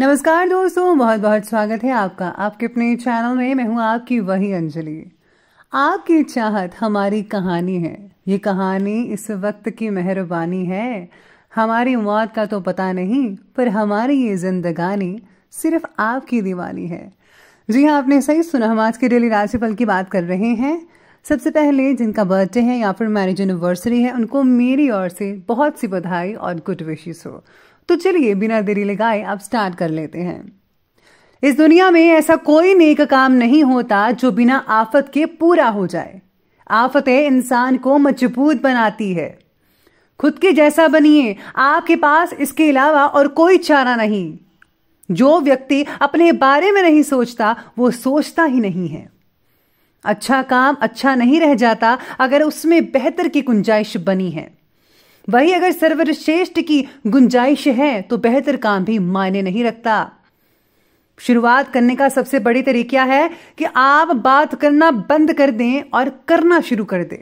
नमस्कार दोस्तों बहुत बहुत स्वागत है आपका आपके अपने चैनल में मैं हूं आपकी वही अंजलि आपकी चाहत हमारी कहानी है ये कहानी इस वक्त की मेहरबानी है हमारी मौत का तो पता नहीं पर हमारी ये जिंदगानी सिर्फ आपकी दीवानी है जी हाँ आपने सही सुना हम आज के डेली राशिफल की बात कर रहे हैं सबसे पहले जिनका बर्थडे है या फिर मैरिज एनिवर्सरी है उनको मेरी ओर से बहुत सी बधाई और गुड विशेष हो तो चलिए बिना देरी लगाए आप स्टार्ट कर लेते हैं इस दुनिया में ऐसा कोई नेक काम नहीं होता जो बिना आफत के पूरा हो जाए आफतें इंसान को मजबूत बनाती है खुद के जैसा बनिए आपके पास इसके अलावा और कोई चारा नहीं जो व्यक्ति अपने बारे में नहीं सोचता वो सोचता ही नहीं है अच्छा काम अच्छा नहीं रह जाता अगर उसमें बेहतर की गुंजाइश बनी है वही अगर सर्वश्रेष्ठ की गुंजाइश है तो बेहतर काम भी मायने नहीं रखता शुरुआत करने का सबसे बड़ी तरीका है कि आप बात करना बंद कर दें और करना शुरू कर दें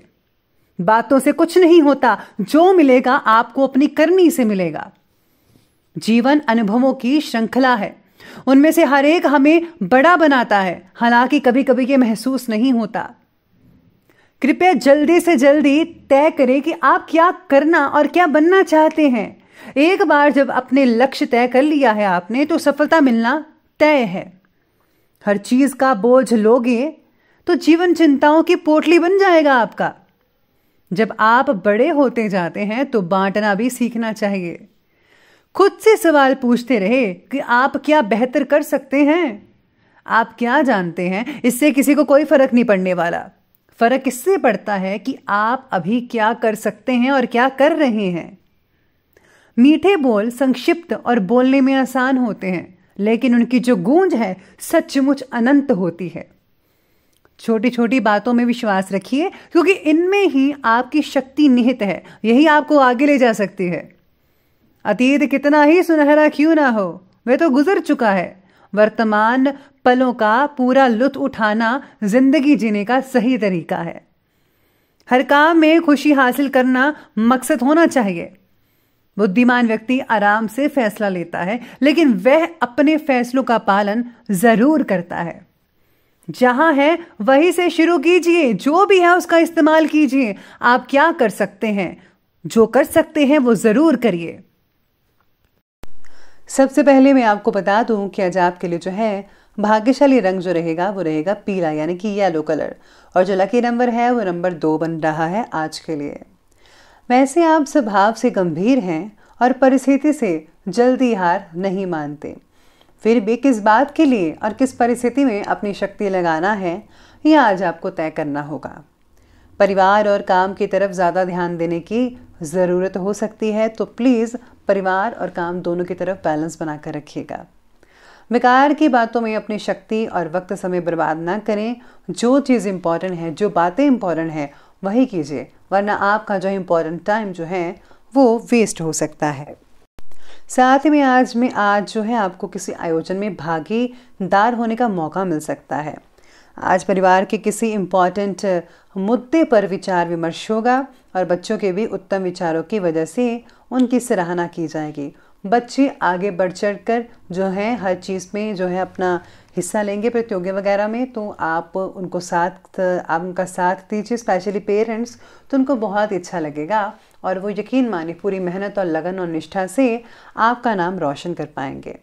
बातों से कुछ नहीं होता जो मिलेगा आपको अपनी करनी से मिलेगा जीवन अनुभवों की श्रृंखला है उनमें से हर एक हमें बड़ा बनाता है हालांकि कभी कभी यह महसूस नहीं होता कृपया जल्दी से जल्दी तय करें कि आप क्या करना और क्या बनना चाहते हैं एक बार जब अपने लक्ष्य तय कर लिया है आपने तो सफलता मिलना तय है हर चीज का बोझ लोगे तो जीवन चिंताओं की पोटली बन जाएगा आपका जब आप बड़े होते जाते हैं तो बांटना भी सीखना चाहिए खुद से सवाल पूछते रहे कि आप क्या बेहतर कर सकते हैं आप क्या जानते हैं इससे किसी को कोई फर्क नहीं पड़ने वाला फ़र्क इससे पड़ता है कि आप अभी क्या कर सकते हैं और क्या कर रहे हैं मीठे बोल संक्षिप्त और बोलने में आसान होते हैं लेकिन उनकी जो गूंज है सचमुच अनंत होती है छोटी छोटी बातों में विश्वास रखिए क्योंकि इनमें ही आपकी शक्ति निहित है यही आपको आगे ले जा सकती है अतीत कितना ही सुनहरा क्यों ना हो वह तो गुजर चुका है वर्तमान पलों का पूरा लुत्फ उठाना जिंदगी जीने का सही तरीका है हर काम में खुशी हासिल करना मकसद होना चाहिए बुद्धिमान व्यक्ति आराम से फैसला लेता है लेकिन वह अपने फैसलों का पालन जरूर करता है जहां है वहीं से शुरू कीजिए जो भी है उसका इस्तेमाल कीजिए आप क्या कर सकते हैं जो कर सकते हैं वो जरूर करिए सबसे पहले मैं आपको बता दूं कि आज आपके लिए जो है भाग्यशाली रंग जो रहेगा वो रहेगा पीला यानी कि येलो कलर और जो लकी नंबर है वो नंबर दो बन रहा है आज के लिए वैसे आप स्वभाव से गंभीर हैं और परिस्थिति से जल्दी हार नहीं मानते फिर भी किस बात के लिए और किस परिस्थिति में अपनी शक्ति लगाना है यह आज आपको तय करना होगा परिवार और काम की तरफ ज़्यादा ध्यान देने की ज़रूरत हो सकती है तो प्लीज़ परिवार और काम दोनों की तरफ बैलेंस बनाकर रखिएगा बेकार की बातों में अपनी शक्ति और वक्त समय बर्बाद ना करें जो चीज़ इम्पॉर्टेंट है जो बातें इम्पॉर्टेंट है वही कीजिए वरना आपका जो इम्पॉर्टेंट टाइम जो है वो वेस्ट हो सकता है साथ ही में आज में आज जो है आपको किसी आयोजन में भागीदार होने का मौका मिल सकता है आज परिवार के किसी इम्पॉर्टेंट मुद्दे पर विचार विमर्श होगा और बच्चों के भी उत्तम विचारों की वजह से उनकी सराहना की जाएगी बच्चे आगे बढ़ चढ़ कर जो है हर चीज़ में जो है अपना हिस्सा लेंगे प्रतियोगिता वगैरह में तो आप उनको साथ आप उनका साथ दीजिए स्पेशली पेरेंट्स तो उनको बहुत अच्छा लगेगा और वो यकीन माने पूरी मेहनत और लगन और निष्ठा से आपका नाम रोशन कर पाएंगे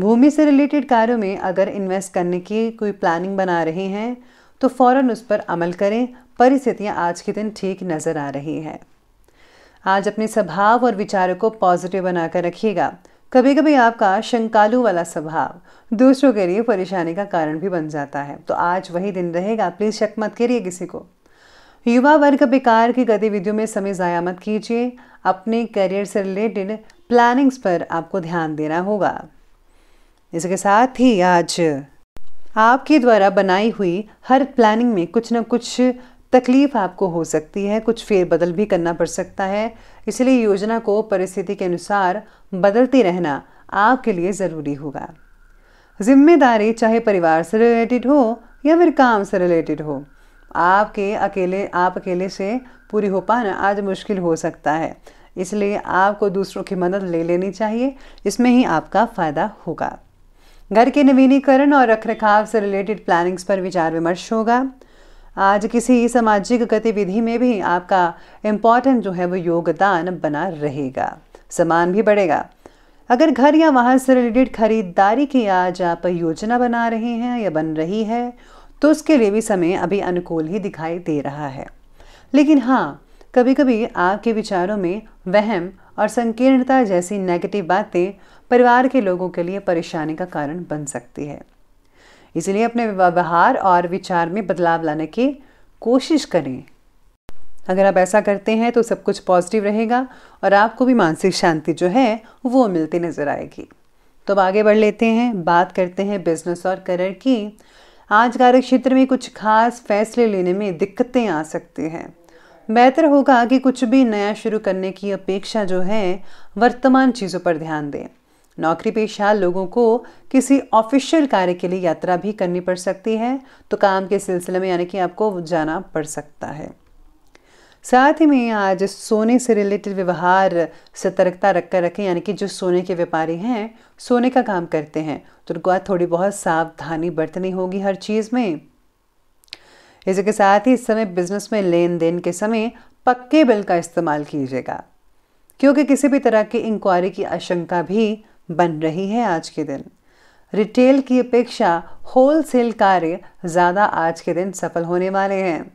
भूमि से रिलेटेड कार्यों में अगर इन्वेस्ट करने की कोई प्लानिंग बना रहे हैं तो फ़ौर उस पर अमल करें परिस्थितियाँ आज के दिन ठीक नज़र आ रही हैं आज अपने स्वभाव और विचारों को पॉजिटिव बनाकर रखिएगा कभी कभी आपका शंकालु वाला स्वभाव दूसरों के लिए परेशानी का कारण भी बन जाता है तो आज वही दिन रहेगा प्लीज़ शक मत करिए किसी को युवा वर्ग बेकार की गतिविधियों में समय ज़ाया मत कीजिए अपने करियर से रिलेटेड प्लानिंग्स पर आपको ध्यान देना होगा इसके साथ ही आज आपके द्वारा बनाई हुई हर प्लानिंग में कुछ ना कुछ तकलीफ आपको हो सकती है कुछ फेरबदल भी करना पड़ सकता है इसलिए योजना को परिस्थिति के अनुसार बदलते रहना आपके लिए ज़रूरी होगा जिम्मेदारी चाहे परिवार से रिलेटेड हो या फिर काम से रिलेटेड हो आपके अकेले आप अकेले से पूरी हो पाना आज मुश्किल हो सकता है इसलिए आपको दूसरों की मदद ले लेनी चाहिए इसमें ही आपका फ़ायदा होगा घर के नवीनीकरण और रखरखाव से रिलेटेड प्लानिंग्स पर विचार विमर्श होगा आज किसी सामाजिक गतिविधि में भी आपका इम्पॉर्टेंट जो है वो योगदान बना रहेगा सामान भी बढ़ेगा अगर घर या वाहन से रिलेटेड खरीदारी की आज आप योजना बना रहे हैं या बन रही है तो उसके लिए भी समय अभी अनुकूल ही दिखाई दे रहा है लेकिन हाँ कभी कभी आपके विचारों में वहम और संकीर्णता जैसी नेगेटिव बातें परिवार के लोगों के लिए परेशानी का कारण बन सकती है इसलिए अपने व्यवहार और विचार में बदलाव लाने की कोशिश करें अगर आप ऐसा करते हैं तो सब कुछ पॉजिटिव रहेगा और आपको भी मानसिक शांति जो है वो मिलती नज़र आएगी तो अब आगे बढ़ लेते हैं बात करते हैं बिजनेस और करियर की आज कार्य क्षेत्र में कुछ खास फैसले लेने में दिक्कतें आ सकती हैं बेहतर होगा कि कुछ भी नया शुरू करने की अपेक्षा जो है वर्तमान चीज़ों पर ध्यान दें नौकरी पेशा लोगों को किसी ऑफिशियल कार्य के लिए यात्रा भी करनी पड़ सकती है तो काम के सिलसिले में यानी कि आपको जाना पड़ सकता है साथ ही में आज सोने से रिलेटेड व्यवहार सतर्कता रख कर रखें यानी कि जो सोने के व्यापारी हैं सोने का काम करते हैं तो उनको आज थोड़ी बहुत सावधानी बरतनी होगी हर चीज़ में इसी के साथ ही इस समय बिजनेस में लेन देन के समय पक्के बिल का इस्तेमाल कीजिएगा क्योंकि किसी भी तरह की इंक्वायरी की आशंका भी बन रही है आज के दिन रिटेल की अपेक्षा होलसेल कार्य ज़्यादा आज के दिन सफल होने वाले हैं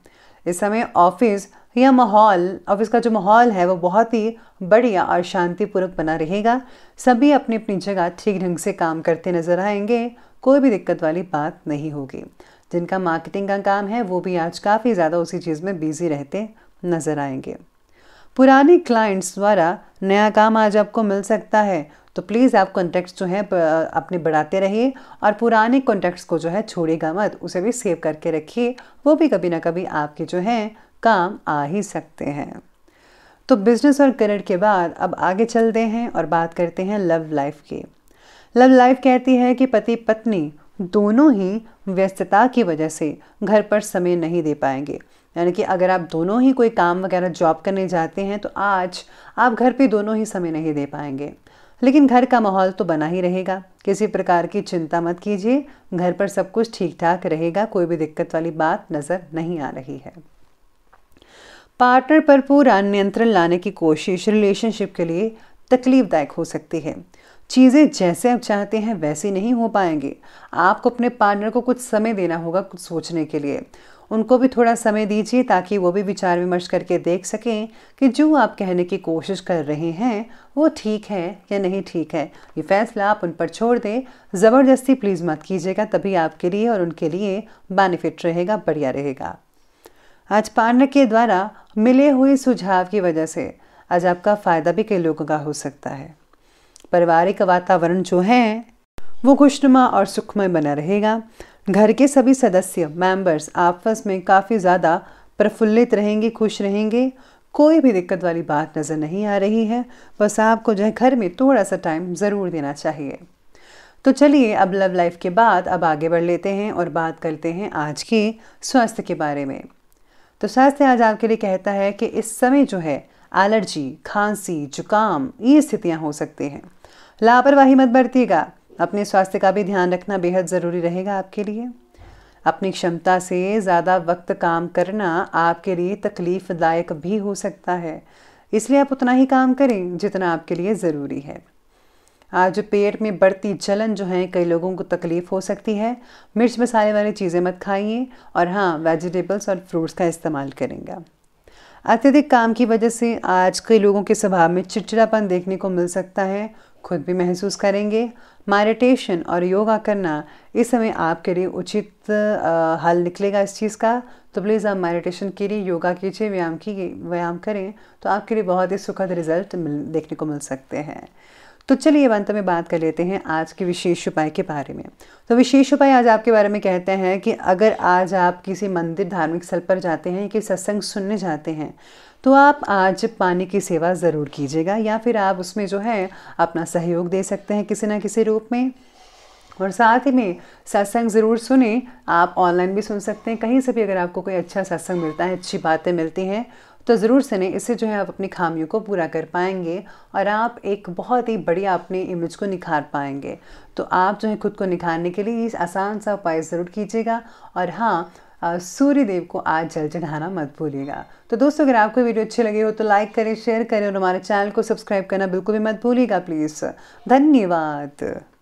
इस समय ऑफिस या माहौल ऑफिस का जो माहौल है वो बहुत ही बढ़िया और शांतिपूर्वक बना रहेगा सभी अपनी अपनी जगह ठीक ढंग से काम करते नजर आएंगे कोई भी दिक्कत वाली बात नहीं होगी जिनका मार्केटिंग का काम है वो भी आज काफ़ी ज़्यादा उसी चीज़ में बिजी रहते नज़र आएंगे पुराने क्लाइंट्स द्वारा नया काम आज आपको मिल सकता है तो प्लीज़ आप कॉन्टैक्ट्स जो हैं अपने बढ़ाते रहिए और पुराने कॉन्टैक्ट्स को जो है छोड़ेगा मत उसे भी सेव करके रखिए वो भी कभी ना कभी आपके जो हैं काम आ ही सकते हैं तो बिजनेस और करियर के बाद अब आगे चलते हैं और बात करते हैं लव लाइफ की लव लाइफ कहती है कि पति पत्नी दोनों ही व्यस्तता की वजह से घर पर समय नहीं दे पाएंगे यानी कि अगर आप दोनों ही कोई काम वगैरह जॉब करने जाते हैं तो आज आप घर पे दोनों ही समय नहीं दे पाएंगे लेकिन घर का माहौल तो बना ही रहेगा किसी प्रकार की चिंता मत कीजिए घर पर सब कुछ ठीक ठाक रहेगा कोई भी दिक्कत वाली बात नज़र नहीं आ रही है पार्टनर पर पूरा नियंत्रण लाने की कोशिश रिलेशनशिप के लिए तकलीफ़दायक हो सकती है चीज़ें जैसे आप चाहते हैं वैसे नहीं हो पाएंगी आपको अपने पार्टनर को कुछ समय देना होगा कुछ सोचने के लिए उनको भी थोड़ा समय दीजिए ताकि वो भी विचार विमर्श करके देख सकें कि जो आप कहने की कोशिश कर रहे हैं वो ठीक है या नहीं ठीक है ये फैसला आप उन पर छोड़ दें ज़बरदस्ती प्लीज़ मत कीजिएगा तभी आपके लिए और उनके लिए बेनिफिट रहेगा बढ़िया रहेगा आज पार्टनर के द्वारा मिले हुए सुझाव की वजह से आज आपका फ़ायदा भी कई लोगों का हो सकता है पारिवारिक वातावरण जो है वो खुशनुमा और सुखमय बना रहेगा घर के सभी सदस्य मेंबर्स आपस में काफ़ी ज़्यादा प्रफुल्लित रहेंगे खुश रहेंगे कोई भी दिक्कत वाली बात नज़र नहीं आ रही है बस आपको जो है घर में थोड़ा सा टाइम ज़रूर देना चाहिए तो चलिए अब लव लाइफ के बाद अब आगे बढ़ लेते हैं और बात करते हैं आज के स्वास्थ्य के बारे में तो स्वास्थ्य आज आपके लिए कहता है कि इस समय जो है एलर्जी खांसी जुकाम ये स्थितियाँ हो सकती हैं लापरवाही मत बरतिएगा अपने स्वास्थ्य का भी ध्यान रखना बेहद ज़रूरी रहेगा आपके लिए अपनी क्षमता से ज़्यादा वक्त काम करना आपके लिए तकलीफ़दायक भी हो सकता है इसलिए आप उतना ही काम करें जितना आपके लिए ज़रूरी है आज पेट में बढ़ती जलन जो है कई लोगों को तकलीफ़ हो सकती है मिर्च मसाले वाली चीज़ें मत खाइए और हाँ वेजिटेबल्स और फ्रूट्स का इस्तेमाल करेंगे अत्यधिक काम की वजह से आज कई लोगों के स्वभाव में चिड़चिड़ापन देखने को मिल सकता है खुद भी महसूस करेंगे मेडिटेशन और योगा करना इस समय आपके लिए उचित हल निकलेगा इस चीज़ का तो प्लीज़ आप मेडिटेशन के लिए योगा कीजिए व्यायाम की व्यायाम करें तो आपके लिए बहुत ही सुखद रिजल्ट मिल देखने को मिल सकते हैं तो चलिए अंत में बात कर लेते हैं आज के विशेष उपाय के बारे में तो विशेष उपाय आज आपके बारे में कहते हैं कि अगर आज आप किसी मंदिर धार्मिक स्थल पर जाते हैं कि सत्संग सुनने जाते हैं तो आप आज पानी की सेवा ज़रूर कीजिएगा या फिर आप उसमें जो है अपना सहयोग दे सकते हैं किसी ना किसी रूप में और साथ ही में सत्संग ज़रूर सुने आप ऑनलाइन भी सुन सकते हैं कहीं से भी अगर आपको कोई अच्छा सत्संग मिलता है अच्छी बातें मिलती हैं तो ज़रूर सुने इससे जो है आप अपनी खामियों को पूरा कर पाएंगे और आप एक बहुत ही बढ़िया अपने इमेज को निखार पाएंगे तो आप जो है खुद को निखारने के लिए इस आसान सा उपाय ज़रूर कीजिएगा और हाँ सूर्य देव को आज जल चढ़ाना मत भूलिएगा तो दोस्तों अगर आपको वीडियो अच्छी लगी हो तो लाइक करें शेयर करें और हमारे चैनल को सब्सक्राइब करना बिल्कुल भी मत भूलिएगा प्लीज़ धन्यवाद